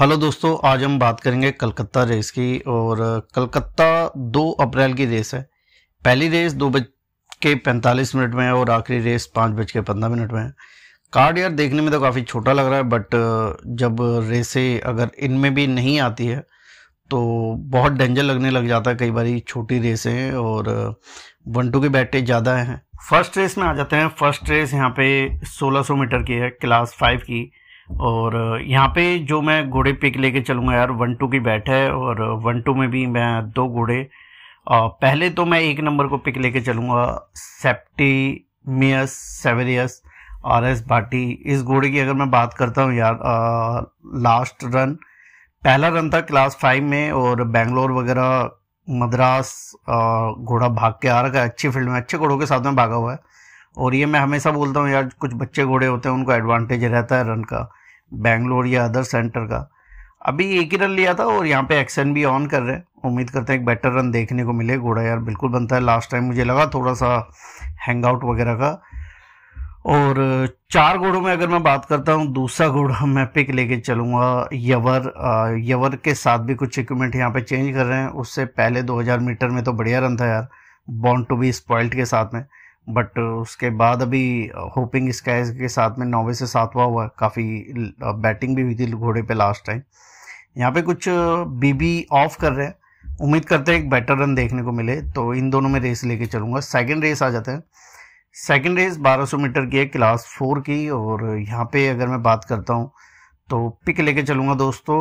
hello दोस्तों आज हम बात करेंगे कलकत्ता रेस की और कलकत्ता 2 अप्रैल की रेस है पहली रेस दो बज के पैंतालीस मिनट में है और आखिरी रेस पाँच बज के पंद्रह मिनट में है कार्ड यार देखने में तो काफ़ी छोटा लग रहा है बट जब रेसें अगर इनमें भी नहीं आती है तो बहुत डेंजर लगने लग जाता है कई बार छोटी रेसें और वन टू के बैटे ज़्यादा हैं फर्स्ट रेस में आ जाते हैं फर्स्ट रेस यहाँ पे 1600 मीटर की है क्लास फाइव की और यहाँ पे जो मैं घोड़े पिक लेके चलूँगा यार वन टू की बैट है और वन टू में भी मैं दो घोड़े पहले तो मैं एक नंबर को पिक लेके चलूँगा सेप्टी मियस सेवेरियस आर एस भाटी इस घोड़े की अगर मैं बात करता हूँ यार आ, लास्ट रन पहला रन था क्लास फाइव में और बेंगलोर वगैरह मद्रास घोड़ा भाग के आ रखा है अच्छी फील्ड में अच्छे घोड़ों के साथ में भागा हुआ है और ये मैं हमेशा बोलता हूँ यार कुछ बच्चे घोड़े होते हैं उनको एडवांटेज रहता है रन का बैंगलोर या अदर सेंटर का अभी एक ही रन लिया था और यहाँ पे एक्शन भी ऑन कर रहे हैं उम्मीद करते हैं एक बेटर रन देखने को मिले घोड़ा यार बिल्कुल बनता है लास्ट टाइम मुझे लगा थोड़ा सा हैंग आउट वगैरह का और चार घोड़ों में अगर मैं बात करता हूँ दूसरा घोड़ा मैं पिक लेके चलूँगा यवर यवर के साथ भी कुछ इक्विपमेंट यहाँ पे चेंज कर रहे हैं उससे पहले 2000 मीटर में तो बढ़िया रन था यार बॉन्ड टू बी स्पॉइल्ट के साथ में बट uh, उसके बाद अभी होपिंग uh, स्काइज के साथ में नौवे से सातवा हुआ काफ़ी बैटिंग uh, भी हुई थी घोड़े पे लास्ट टाइम यहाँ पे कुछ बीबी ऑफ कर रहे हैं उम्मीद करते हैं एक बेटर रन देखने को मिले तो इन दोनों में रेस लेके चलूँगा सेकेंड रेस आ जाते हैं सेकेंड रेस 1200 मीटर की है क्लास फोर की और यहाँ पे अगर मैं बात करता हूँ तो पिक लेके चलूँगा दोस्तों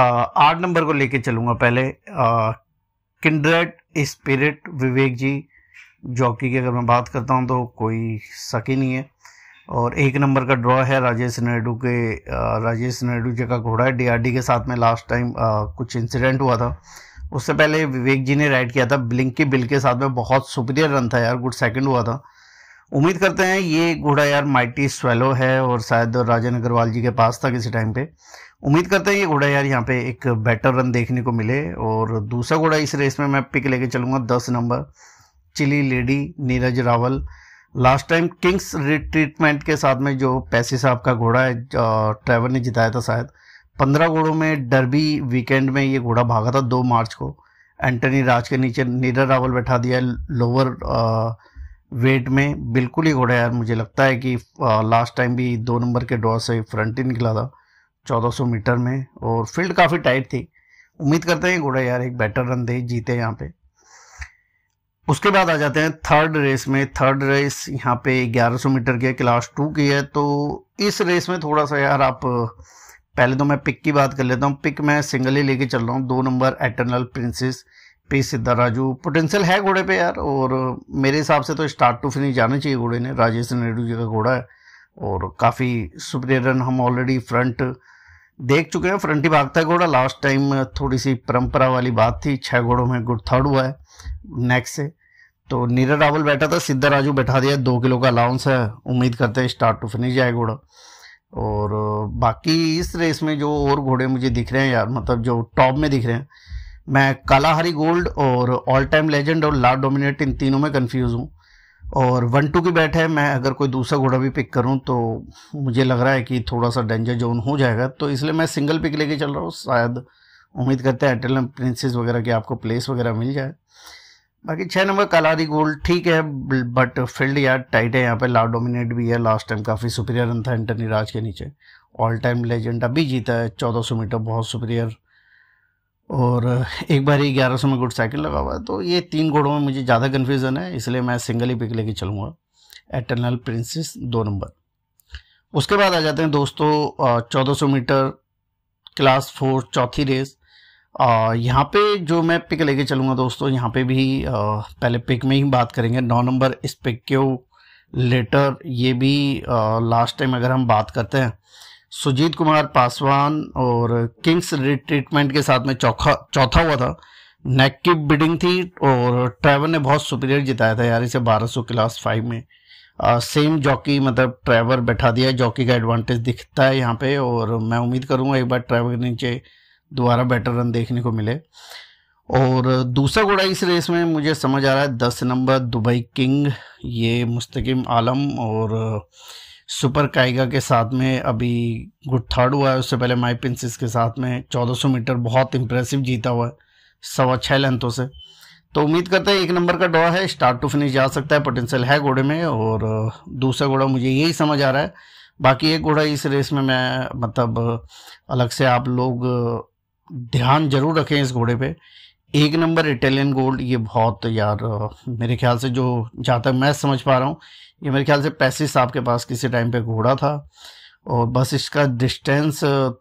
आठ नंबर को लेके चलूँगा पहले kindred spirit Vivek ji jockey की अगर मैं बात करता हूँ तो कोई शक ही नहीं है और एक नंबर का ड्रॉ है राजेश नायडू के राजेश नायडू जी का घोड़ा है डीआरडी के साथ में लास्ट टाइम कुछ इंसिडेंट हुआ था उससे पहले विवेक जी ने राइड किया था ब्लिंक के बिल के साथ में बहुत सुपीरियर रन था यार गुड सेकंड हुआ था उम्मीद करते हैं ये घोड़ा यार माइटी स्वेलो है और शायद राजन अग्रवाल जी के पास था किसी टाइम पे उम्मीद करते हैं ये घोड़ा यार यहाँ पे एक बेटर रन देखने को मिले और दूसरा घोड़ा इस रेस में मैं पिक लेके चलूँगा दस नंबर chilli lady Neeraj Rawal last time kings retreatment के साथ में जो पैसे साहब का घोड़ा है ट्रैवर ने जिताया था शायद पंद्रह घोड़ों में डरबी वीकेंड में ये घोड़ा भागा था दो मार्च को एंटनी राज के नीचे नीरज रावल बैठा दिया लोअर वेट में बिल्कुल ही घोड़ा यार मुझे लगता है कि लास्ट टाइम भी दो नंबर के डॉ से फ्रंट ही निकला था 1400 मीटर में और फील्ड काफ़ी टाइट थी उम्मीद करते हैं घोड़ा यार एक बेटर रन दे जीते यहाँ पे उसके बाद आ जाते हैं थर्ड रेस में थर्ड रेस यहाँ पे 1100 मीटर की है क्लास टू की है तो इस रेस में थोड़ा सा यार आप पहले तो मैं पिक की बात कर लेता हूँ पिक मैं सिंगल ही लेके चल रहा हूँ दो नंबर eternal princess P Raju potential है घोड़े पे यार और मेरे हिसाब से तो स्टार्ट टू फिनिश जाना चाहिए घोड़े ने राजेश नेहरू जी का घोड़ा है और काफ़ी सुपरियर रन हम ऑलरेडी फ्रंट देख चुके हैं फ्रंट ही भागता है घोड़ा लास्ट टाइम थोड़ी सी परंपरा वाली बात थी छः घोड़ों में गुड़ थर्ड हुआ है नेक्स्ट से तो नीरज रावल बैठा था सिद्धा राजू बैठा दिया दो किलो का अलाउंस है उम्मीद करते हैं स्टार्ट टू फिनिश जाए घोड़ा और बाकी इस रेस में जो और घोड़े मुझे दिख रहे हैं यार मतलब जो टॉप में दिख रहे हैं मैं कालाहारी गोल्ड और ऑल टाइम लेजेंड और लार्ड डोमिनेट इन तीनों में कन्फ्यूज हूँ और वन टू की बैठ है मैं अगर कोई दूसरा घोड़ा भी पिक करूँ तो मुझे लग रहा है कि थोड़ा सा डेंजर जोन हो जाएगा तो इसलिए मैं सिंगल पिक लेके चल रहा हूँ शायद उम्मीद करते हैं एटल प्रिंसेस वगैरह के आपको प्लेस वगैरह मिल जाए बाकी छः नंबर कलारी गोल्ड ठीक है बट फील्ड यार टाइट है यहाँ पे ला डोमिनेट भी है लास्ट टाइम काफ़ी सुपीरियर रन था एंटनी राज के नीचे ऑल टाइम लेजेंड अभी जीता है चौदह सौ मीटर बहुत सुपीरियर और एक बार ही ग्यारह सौ में गुड साइकिल लगा हुआ है तो ये तीन घोड़ों में मुझे ज़्यादा कन्फ्यूज़न है इसलिए मैं सिंगल ही पिक लेके चलूँगा एटर्नल प्रिंसेस दो नंबर उसके बाद आ जाते हैं दोस्तों चौदह सौ मीटर क्लास फोर चौथी रेस यहाँ पे जो मैं पिक लेके चलूँगा दोस्तों यहाँ पे भी आ, पहले पिक में ही बात करेंगे नौ नंबर इस पिक के लेटर ये भी लास्ट टाइम अगर हम बात करते हैं सुजीत कुमार पासवान और किंग्स रिट्रीटमेंट के साथ में चौथा चौथा हुआ था नेक की बिडिंग थी और ट्रैवर ने बहुत सुपीरियर जिताया था यार इसे 1200 क्लास फाइव में आ, सेम जॉकी मतलब ट्रैवर बैठा दिया जॉकी का एडवांटेज दिखता है यहाँ पे और मैं उम्मीद करूँगा एक बार ट्रैवर के नीचे दोबारा बेटर रन देखने को मिले और दूसरा घोड़ा इस रेस में मुझे समझ आ रहा है दस नंबर दुबई किंग ये मुस्तकिम आलम और सुपर काइगा के साथ में अभी गुड थर्ड हुआ है उससे पहले माई पिंसिस के साथ में 1400 मीटर बहुत इंप्रेसिव जीता हुआ है सवा छः लेंथों से तो उम्मीद करते हैं एक नंबर का डॉ है स्टार्ट टू फिनिश जा सकता है पोटेंशियल है घोड़े में और दूसरा घोड़ा मुझे यही समझ आ रहा है बाकी एक घोड़ा इस रेस में मैं मतलब अलग से आप लोग ध्यान जरूर रखें इस घोड़े पे एक नंबर इटालियन गोल्ड ये बहुत यार मेरे ख्याल से जो जहाँ तक मैं समझ पा रहा हूँ ये मेरे ख्याल से पैसे साहब के पास किसी टाइम पे घोड़ा था और बस इसका डिस्टेंस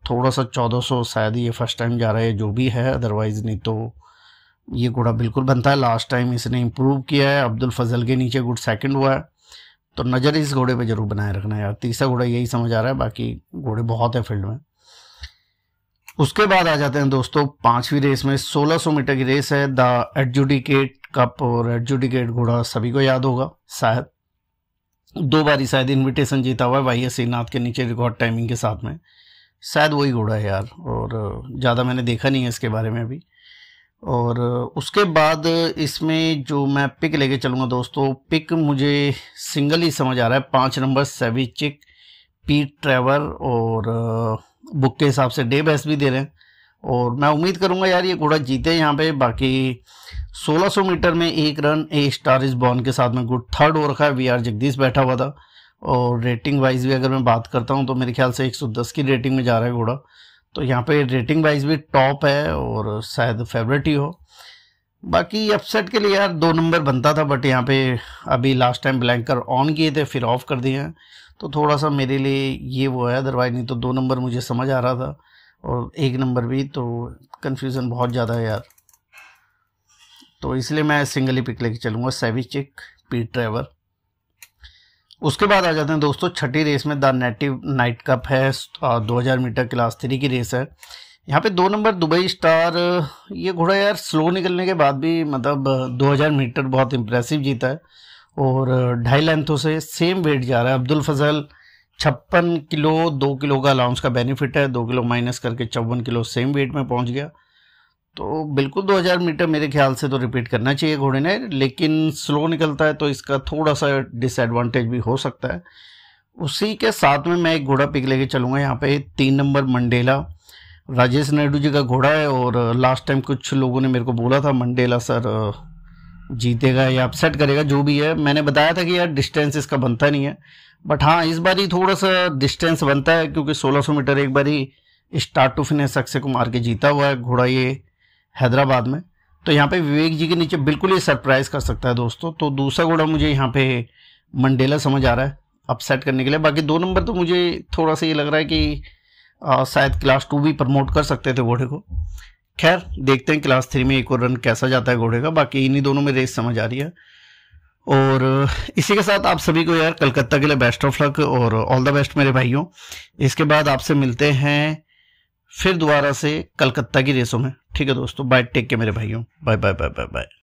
थोड़ा सा 1400 शायद ये फर्स्ट टाइम जा रहा है जो भी है अदरवाइज़ नहीं तो ये घोड़ा बिल्कुल बनता है लास्ट टाइम इसने इम्प्रूव किया है अब्दुल फजल के नीचे गुड सेकंड हुआ है तो नज़र इस घोड़े पे ज़रूर बनाए रखना यार तीसरा घोड़ा यही समझ आ रहा है बाकी घोड़े बहुत है फील्ड में उसके बाद आ जाते हैं दोस्तों पांचवी रेस में 1600 मीटर की रेस है द एडजुडिकेट कप और एडजुडिकेट घोड़ा सभी को याद होगा शायद दो बारी शायद इनविटेशन जीता हुआ है वाई एस नाथ के नीचे रिकॉर्ड टाइमिंग के साथ में शायद वही घोड़ा है यार और ज़्यादा मैंने देखा नहीं है इसके बारे में अभी और उसके बाद इसमें जो मैं पिक लेके चलूँगा दोस्तों पिक मुझे सिंगल ही समझ आ रहा है पाँच नंबर सेविचिक पीट ट्रेवर और बुक के हिसाब से डे बेस भी दे रहे हैं और मैं उम्मीद करूंगा यार ये घोड़ा जीते यहाँ पे बाकी 1600 मीटर में एक run a star is born के साथ में गुड थर्ड हो रखा है वी आर जगदीश बैठा हुआ था और रेटिंग वाइज भी अगर मैं बात करता हूँ तो मेरे ख्याल से 110 की रेटिंग में जा रहा है घोड़ा तो यहाँ पे रेटिंग वाइज भी टॉप है और शायद फेवरेट ही हो बाकी अपसेट के लिए यार दो नंबर बनता था बट यहाँ पे अभी लास्ट टाइम ब्लैंकर ऑन किए थे फिर ऑफ कर दिए हैं तो थोड़ा सा मेरे लिए ये वो है अदरवाइज नहीं तो दो नंबर मुझे समझ आ रहा था और एक नंबर भी तो कन्फ्यूज़न बहुत ज़्यादा है यार तो इसलिए मैं सिंगल ही पिक लेके चलूँगा सेविचिक पीट ट्रेवर उसके बाद आ जाते हैं दोस्तों छठी रेस में द नेटिव नाइट कप है दो हज़ार मीटर क्लास थ्री की रेस है यहाँ पे दो नंबर दुबई स्टार ये घोड़ा यार स्लो निकलने के बाद भी मतलब 2000 मीटर बहुत इम्प्रेसिव जीता है और ढाई लेंथों से सेम वेट जा रहा है अब्दुल फजल छप्पन किलो दो किलो का अलाउंस का बेनिफिट है दो किलो माइनस करके चौवन किलो सेम वेट में पहुंच गया तो बिल्कुल 2000 मीटर मेरे ख्याल से तो रिपीट करना चाहिए घोड़े ने लेकिन स्लो निकलता है तो इसका थोड़ा सा डिसएडवांटेज भी हो सकता है उसी के साथ में मैं एक घोड़ा पिक लेके चलूँगा यहाँ पे तीन नंबर मंडेला राजेश नायडू जी का घोड़ा है और लास्ट टाइम कुछ लोगों ने मेरे को बोला था मंडेला सर जीतेगा या अपसेट करेगा जो भी है मैंने बताया था कि यार डिस्टेंस इसका बनता नहीं है बट हाँ इस बार ही थोड़ा सा डिस्टेंस बनता है क्योंकि 1600 मीटर एक बार ही start to finish Akshay Kumar के जीता हुआ है घोड़ा ये हैदराबाद में तो यहाँ पे विवेक जी के नीचे बिल्कुल ही सरप्राइज कर सकता है दोस्तों तो दूसरा घोड़ा मुझे यहाँ पे मंडेला समझ आ रहा है अपसेट करने के लिए बाकी दो नंबर तो मुझे थोड़ा सा ये लग रहा है कि शायद क्लास टू भी प्रमोट कर सकते थे घोड़े को खैर देखते हैं क्लास थ्री में एक और रन कैसा जाता है घोड़े का बाकी इन्हीं दोनों में रेस समझ आ रही है और इसी के साथ आप सभी को यार कलकत्ता के लिए बेस्ट ऑफ लक और ऑल द बेस्ट मेरे भाइयों इसके बाद आपसे मिलते हैं फिर दोबारा से कलकत्ता की रेसों में ठीक है दोस्तों बाय टेक के मेरे भाइयों bye bye bye bye bye